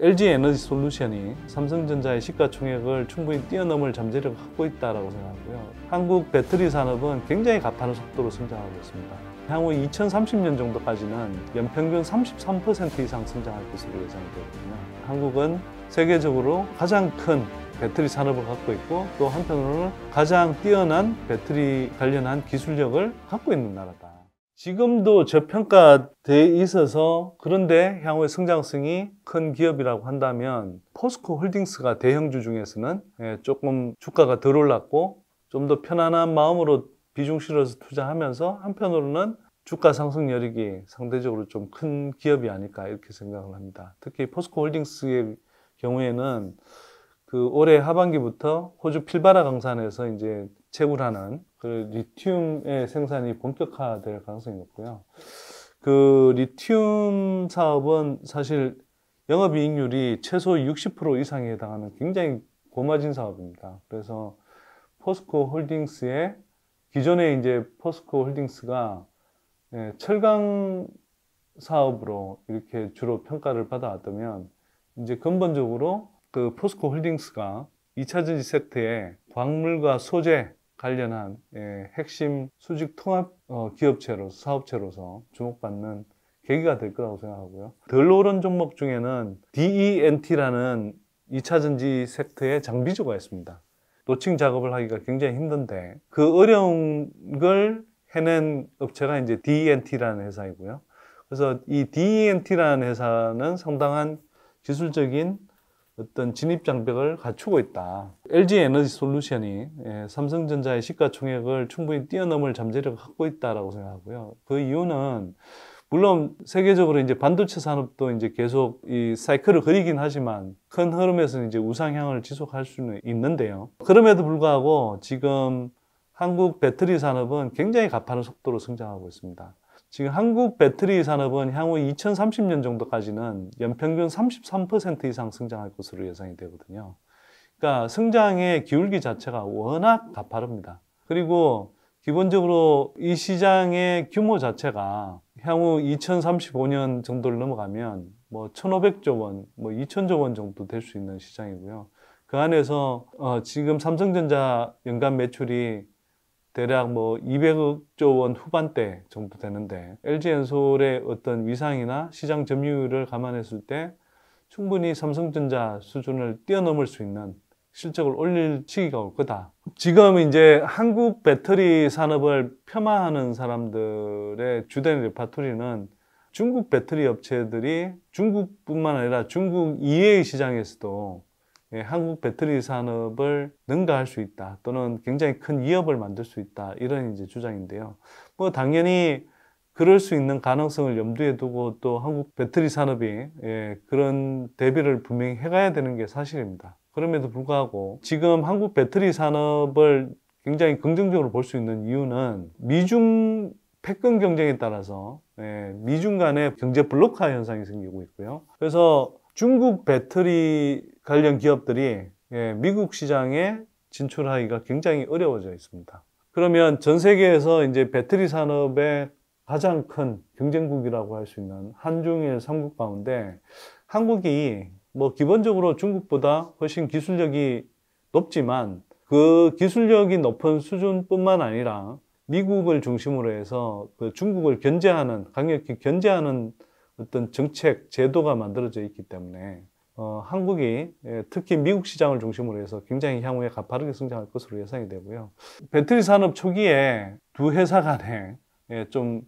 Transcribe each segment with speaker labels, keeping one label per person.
Speaker 1: LG 에너지 솔루션이 삼성전자의 시가총액을 충분히 뛰어넘을 잠재력을 갖고 있다고 생각하고요. 한국 배터리 산업은 굉장히 가파른 속도로 성장하고 있습니다. 향후 2030년 정도까지는 연평균 33% 이상 성장할 것으로 예상되거든요. 한국은 세계적으로 가장 큰 배터리 산업을 갖고 있고 또 한편으로는 가장 뛰어난 배터리 관련한 기술력을 갖고 있는 나라다. 지금도 저평가돼 있어서 그런데 향후의 성장성이 큰 기업이라고 한다면 포스코 홀딩스가 대형주 중에서는 예, 조금 주가가 덜 올랐고 좀 더 편안한 마음으로 비중 실어서 투자하면서 한편으로는 주가 상승 여력이 상대적으로 좀 큰 기업이 아닐까 이렇게 생각을 합니다. 특히 포스코 홀딩스의 경우에는 그 올해 하반기부터 호주 필바라 강산에서 이제 채굴하는 그 리튬의 생산이 본격화될 가능성이 높고요. 그 리튬 사업은 사실 영업이익률이 최소 60% 이상에 해당하는 굉장히 고마진 사업입니다. 그래서 포스코 홀딩스의 기존에 이제 포스코 홀딩스가 예, 철강 사업으로 이렇게 주로 평가를 받아왔다면 이제 근본적으로 그 포스코 홀딩스가 2차 전지 섹터에 광물과 소재 관련한 예, 핵심 수직 통합 어, 기업체로 서 사업체로서 주목받는 계기가 될 거라고 생각하고요. 덜 오른 종목 중에는 DENT라는 2차 전지 섹터의 장비주가 있습니다. 노칭 작업을 하기가 굉장히 힘든데 그 어려운 걸 해낸 업체가 이제 DENT라는 회사이고요. 그래서 이 DENT라는 회사는 상당한 기술적인 어떤 진입 장벽을 갖추고 있다. LG 에너지 솔루션이 예, 삼성전자의 시가총액을 충분히 뛰어넘을 잠재력을 갖고 있다라고 생각하고요. 그 이유는 물론 세계적으로 이제 반도체 산업도 이제 계속 이 사이클을 그리긴 하지만 큰 흐름에서는 이제 우상향을 지속할 수는 있는데요. 그럼에도 불구하고 지금 한국 배터리 산업은 굉장히 가파른 속도로 성장하고 있습니다. 지금 한국 배터리 산업은 향후 2030년 정도까지는 연평균 33% 이상 성장할 것으로 예상이 되거든요. 그러니까 성장의 기울기 자체가 워낙 가파릅니다. 그리고 기본적으로 이 시장의 규모 자체가 향후 2035년 정도를 넘어가면 뭐 1,500조 원, 뭐 2,000조 원 정도 될 수 있는 시장이고요. 그 안에서 어 지금 삼성전자 연간 매출이 대략 뭐 200조 억원 후반대 정도 되는데 LG엔솔의 어떤 위상이나 시장 점유율을 감안했을 때 충분히 삼성전자 수준을 뛰어넘을 수 있는 실적을 올릴 시기가 올 거다. 지금 이제 한국 배터리 산업을 폄하하는 사람들의 주된 레파토리는 중국 배터리 업체들이 중국뿐만 아니라 중국 이외의 시장에서도 예, 한국 배터리 산업을 능가할 수 있다 또는 굉장히 큰 이업을 만들 수 있다 이런 이제 주장인데요. 뭐 당연히 그럴 수 있는 가능성을 염두에 두고 또 한국 배터리 산업이 예, 그런 대비를 분명히 해가야 되는 게 사실입니다. 그럼에도 불구하고 지금 한국 배터리 산업을 굉장히 긍정적으로 볼 수 있는 이유는 미중 패권 경쟁에 따라서 예, 미중 간의 경제 블록화 현상이 생기고 있고요. 그래서 중국 배터리 관련 기업들이 예, 미국 시장에 진출하기가 굉장히 어려워져 있습니다. 그러면 전 세계에서 이제 배터리 산업의 가장 큰 경쟁국이라고 할 수 있는 한중일 3국 가운데 한국이 뭐 기본적으로 중국보다 훨씬 기술력이 높지만 그 기술력이 높은 수준뿐만 아니라 미국을 중심으로 해서 그 중국을 견제하는 강력히 견제하는 어떤 정책 제도가 만들어져 있기 때문에 어, 한국이 예, 특히 미국 시장을 중심으로 해서 굉장히 향후에 가파르게 성장할 것으로 예상이 되고요. 배터리 산업 초기에 두 회사 간에 예, 좀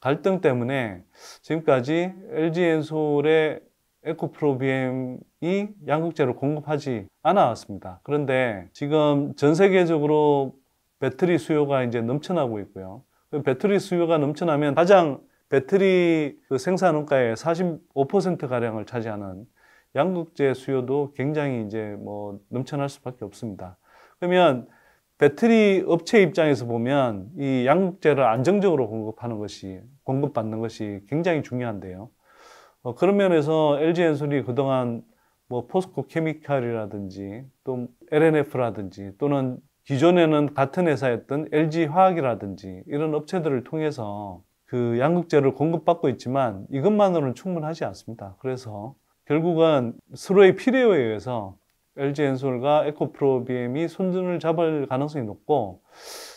Speaker 1: 갈등 때문에 지금까지 LG 엔솔의 에코프로비엠이 양극재를 공급하지 않았습니다. 그런데 지금 전 세계적으로 배터리 수요가 이제 넘쳐나고 있고요. 그 배터리 수요가 넘쳐나면 가장 배터리 그 생산원가의 45%가량을 차지하는 양극재 수요도 굉장히 이제 뭐 넘쳐날 수밖에 없습니다. 그러면 배터리 업체 입장에서 보면 이 양극재를 안정적으로 공급하는 것이 공급받는 것이 굉장히 중요한데요. 어, 그런 면에서 LG 엔솔이 그동안 뭐 포스코 케미칼이라든지 또 LNF라든지 또는 기존에는 같은 회사였던 LG 화학이라든지 이런 업체들을 통해서 그 양극재를 공급받고 있지만 이것만으로는 충분하지 않습니다. 그래서 결국은 서로의 필요에 의해서 LG 엔솔과 에코프로 BM이 손등을 잡을 가능성이 높고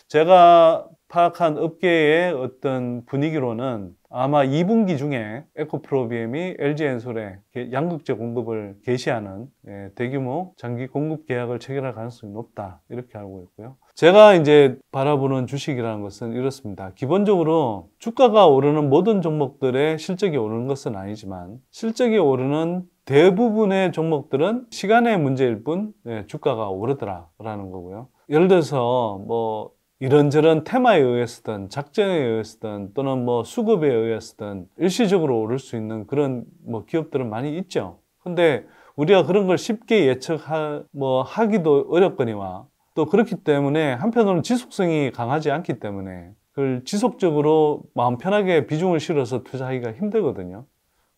Speaker 1: 제가 파악한 업계의 어떤 분위기로는 아마 2분기 중에 에코프로비엠이 LG엔솔에 양극재 공급을 개시하는 예, 대규모 장기 공급 계약을 체결할 가능성이 높다 이렇게 알고 있고요. 제가 이제 바라보는 주식이라는 것은 이렇습니다. 기본적으로 주가가 오르는 모든 종목들의 실적이 오르는 것은 아니지만 실적이 오르는 대부분의 종목들은 시간의 문제일 뿐 예, 주가가 오르더라라는 거고요. 예를 들어서 뭐 이런저런 테마에 의해서든 작전에 의해서든 또는 뭐 수급에 의해서든 일시적으로 오를 수 있는 그런 뭐 기업들은 많이 있죠. 근데 우리가 그런 걸 쉽게 예측하 뭐 하기도 어렵거니와 또 그렇기 때문에 한편으로는 지속성이 강하지 않기 때문에 그걸 지속적으로 마음 편하게 비중을 실어서 투자하기가 힘들거든요.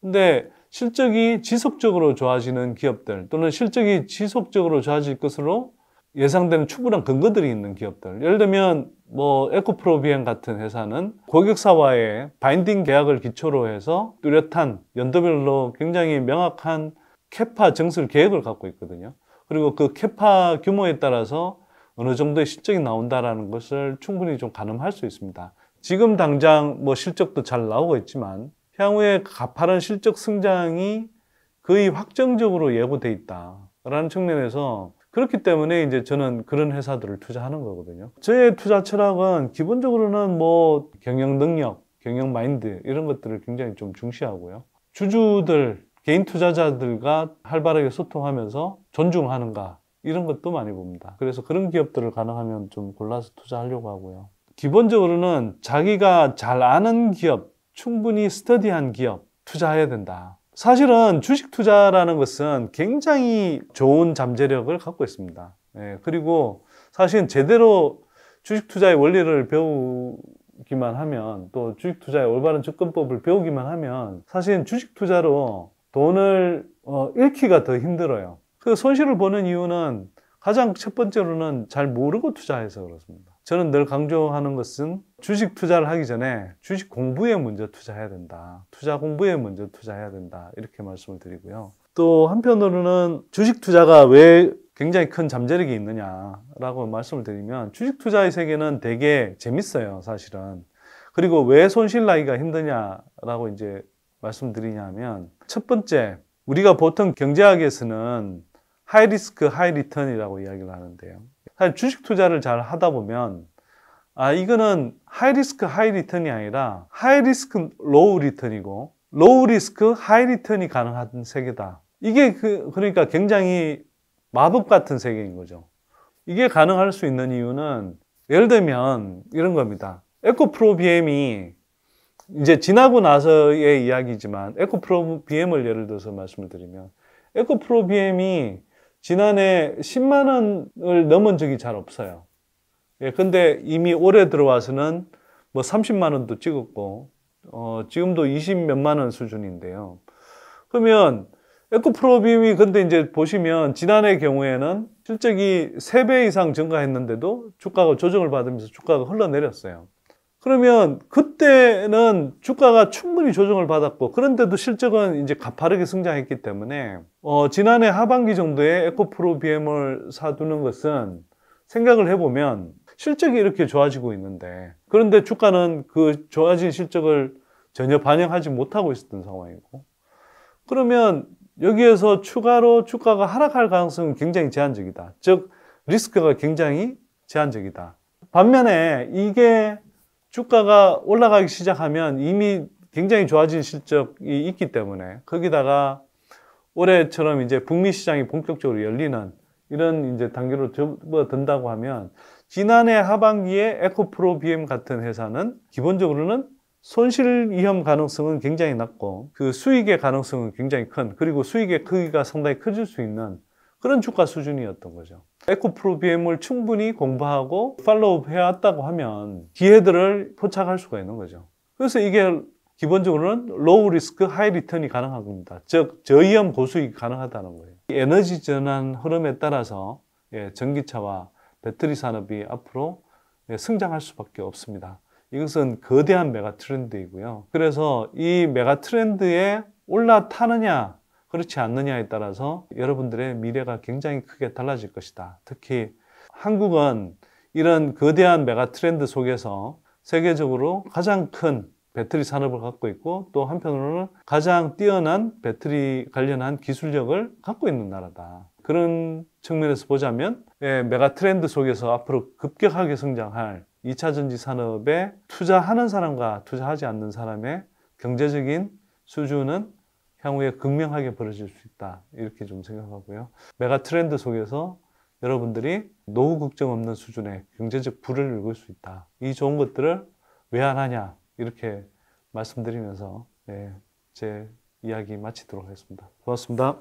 Speaker 1: 근데 실적이 지속적으로 좋아지는 기업들 또는 실적이 지속적으로 좋아질 것으로 예상되는 추구한 근거들이 있는 기업들. 예를 들면 뭐 에코프로비엔 같은 회사는 고객사와의 바인딩 계약을 기초로 해서 뚜렷한 연도별로 굉장히 명확한 캐파 증설 계획을 갖고 있거든요. 그리고 그 캐파 규모에 따라서 어느 정도의 실적이 나온다라는 것을 충분히 좀 가늠할 수 있습니다. 지금 당장 뭐 실적도 잘 나오고 있지만 향후에 가파른 실적 성장이 거의 확정적으로 예고돼 있다라는 측면에서 그렇기 때문에 이제 저는 그런 회사들을 투자하는 거거든요. 저의 투자 철학은 기본적으로는 뭐 경영 능력, 경영 마인드 이런 것들을 굉장히 좀 중시하고요. 주주들, 개인 투자자들과 활발하게 소통하면서 존중하는가 이런 것도 많이 봅니다. 그래서 그런 기업들을 가능하면 좀 골라서 투자하려고 하고요. 기본적으로는 자기가 잘 아는 기업, 충분히 스터디한 기업 투자해야 된다. 사실은 주식 투자라는 것은 굉장히 좋은 잠재력을 갖고 있습니다. 예, 그리고 사실 제대로 주식 투자의 원리를 배우기만 하면 또 주식 투자의 올바른 접근법을 배우기만 하면 사실 주식 투자로 돈을 어, 잃기가 더 힘들어요. 그 손실을 보는 이유는 가장 첫 번째로는 잘 모르고 투자해서 그렇습니다. 저는 늘 강조하는 것은 주식 투자를 하기 전에 주식 공부에 먼저 투자해야 된다. 투자 공부에 먼저 투자해야 된다. 이렇게 말씀을 드리고요. 또 한편으로는 주식 투자가 왜 굉장히 큰 잠재력이 있느냐라고 말씀을 드리면 주식 투자의 세계는 되게 재밌어요, 사실은. 그리고 왜 손실 나기가 힘드냐라고 이제 말씀드리냐면 첫 번째 우리가 보통 경제학에서는 하이 리스크 하이 리턴이라고 이야기를 하는데요. 사실 주식 투자를 잘 하다 보면 아 이거는 하이 리스크 하이 리턴이 아니라 하이 리스크 로우 리턴이고 로우 리스크 하이 리턴이 가능한 세계다. 이게 그 그러니까 굉장히 마법 같은 세계인 거죠. 이게 가능할 수 있는 이유는 예를 들면 이런 겁니다. 에코프로비엠이 이제 지나고 나서의 이야기지만 에코프로비엠을 예를 들어서 말씀을 드리면 에코프로비엠이 지난해 10만 원을 넘은 적이 잘 없어요. 예, 근데 이미 올해 들어와서는 뭐 30만 원도 찍었고, 어, 지금도 20 몇만 원 수준인데요. 그러면 에코프로빔이 근데 이제 보시면 지난해 경우에는 실적이 3배 이상 증가했는데도 주가가 조정을 받으면서 주가가 흘러내렸어요. 그러면 그때는 주가가 충분히 조정을 받았고 그런데도 실적은 이제 가파르게 성장했기 때문에 어, 지난해 하반기 정도에 에코프로 BM을 사두는 것은 생각을 해보면 실적이 이렇게 좋아지고 있는데 그런데 주가는 그 좋아진 실적을 전혀 반영하지 못하고 있었던 상황이고 그러면 여기에서 추가로 주가가 하락할 가능성은 굉장히 제한적이다. 즉 리스크가 굉장히 제한적이다. 반면에 이게 주가가 올라가기 시작하면 이미 굉장히 좋아진 실적이 있기 때문에 거기다가 올해처럼 이제 북미 시장이 본격적으로 열리는 이런 이제 단계로 접어든다고 하면 지난해 하반기에 에코프로 BM 같은 회사는 기본적으로는 손실 위험 가능성은 굉장히 낮고 그 수익의 가능성은 굉장히 큰 그리고 수익의 크기가 상당히 커질 수 있는 그런 주가 수준이었던 거죠. 에코프로 BM을 충분히 공부하고 팔로우 해왔다고 하면 기회들을 포착할 수가 있는 거죠. 그래서 이게 기본적으로는 로우 리스크 하이 리턴이 가능한 겁니다. 즉 저위험 고수익이 가능하다는 거예요. 에너지 전환 흐름에 따라서 예, 전기차와 배터리 산업이 앞으로 예, 성장할 수밖에 없습니다. 이것은 거대한 메가 트렌드이고요. 그래서 이 메가 트렌드에 올라타느냐 그렇지 않느냐에 따라서 여러분들의 미래가 굉장히 크게 달라질 것이다. 특히 한국은 이런 거대한 메가 트렌드 속에서 세계적으로 가장 큰 배터리 산업을 갖고 있고 또 한편으로는 가장 뛰어난 배터리 관련한 기술력을 갖고 있는 나라다. 그런 측면에서 보자면 예, 메가 트렌드 속에서 앞으로 급격하게 성장할 2차 전지 산업에 투자하는 사람과 투자하지 않는 사람의 경제적인 수준은 향후에 극명하게 벌어질 수 있다. 이렇게 좀 생각하고요. 메가 트렌드 속에서 여러분들이 노후 걱정 없는 수준의 경제적 불을 읽을 수 있다. 이 좋은 것들을 왜 안 하냐. 이렇게 말씀드리면서 네, 제 이야기 마치도록 하겠습니다. 고맙습니다.